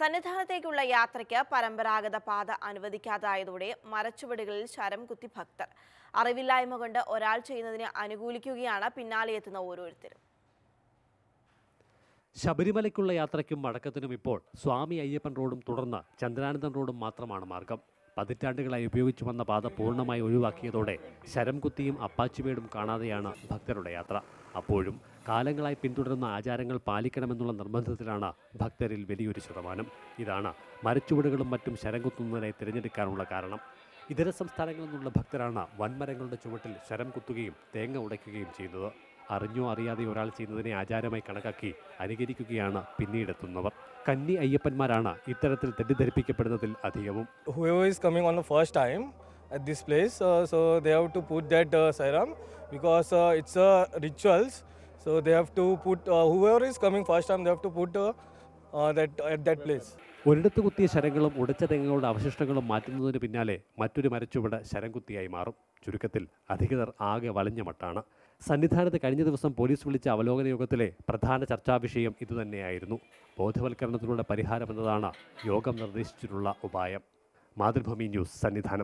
സന്നിധാനത്തേക്കുള്ള യാത്രയ്ക്ക് പരമ്പരാഗത പാത അനുവദിക്കാതായതോടെ മരച്ചുവടുകളിൽ ശരം കുത്തി ഭക്തർ അറിവില്ലായ്മ കൊണ്ട് ഒരാൾ ചെയ്യുന്നതിനെ അനുകൂലിക്കുകയാണ് പിന്നാലെ എത്തുന്ന ഓരോരുത്തരും ശബരിമലയ്ക്കുള്ള യാത്രയ്ക്കും മടക്കത്തിനും ഇപ്പോൾ സ്വാമി അയ്യപ്പൻ റോഡും തുടർന്ന് ചന്ദ്രാനന്ദൻ റോഡും മാത്രമാണ് മാർഗം പതിറ്റാണ്ടുകളായി ഉപയോഗിച്ചു വന്ന പാത പൂർണ്ണമായി ഒഴിവാക്കിയതോടെ ശരംകുത്തിയും കുത്തിയും അപ്പാച്ചുമേടും കാണാതെയാണ് ഭക്തരുടെ യാത്ര അപ്പോഴും കാലങ്ങളായി പിന്തുടരുന്ന ആചാരങ്ങൾ പാലിക്കണമെന്നുള്ള നിർബന്ധത്തിലാണ് ഭക്തരിൽ വലിയൊരു ശതമാനം ഇതാണ് മരച്ചുവടുകളും മറ്റും ശരം തിരഞ്ഞെടുക്കാനുള്ള കാരണം ഇതര സംസ്ഥാനങ്ങളിൽ നിന്നുള്ള ഭക്തരാണ് വൻമരങ്ങളുടെ ചുവട്ടിൽ ശരം കുത്തുകയും തേങ്ങ ഉടയ്ക്കുകയും ചെയ്തത് അറിഞ്ഞോ അറിയാതെ ഒരാൾ ചെയ്യുന്നതിനെ ആചാരമായി കണക്കാക്കി അനുകരിക്കുകയാണ് പിന്നീടെത്തുന്നവർ കന്നി അയ്യപ്പന്മാരാണ് ഇത്തരത്തിൽ തെറ്റിദ്ധരിപ്പിക്കപ്പെടുന്നതിൽ അധികവും who is coming on the first time at this place. Uh, so they have to put that uh, sairam because uh, it's a uh, rituals. So they have to put uh, whoever is coming first time they have to put uh, Uh, uh, ഒരിടത്ത് കുത്തിയ ശരങ്ങളും ഉടച്ച തെങ്ങുകളുടെ അവശിഷ്ടങ്ങളും മാറ്റുന്നതിന് പിന്നാലെ മറ്റൊരു മരച്ചുവട ശരം കുത്തിയായി മാറും ചുരുക്കത്തിൽ അധികൃതർ ആകെ വളഞ്ഞ മട്ടാണ് സന്നിധാനത്ത് കഴിഞ്ഞ ദിവസം പോലീസ് വിളിച്ച അവലോകന യോഗത്തിലെ പ്രധാന ചർച്ചാ വിഷയം ഇതുതന്നെയായിരുന്നു ബോധവൽക്കരണത്തിനുള്ള പരിഹാരമെന്നതാണ് യോഗം നിർദ്ദേശിച്ചിട്ടുള്ള ഉപായം മാതൃഭൂമി ന്യൂസ് സന്നിധാനം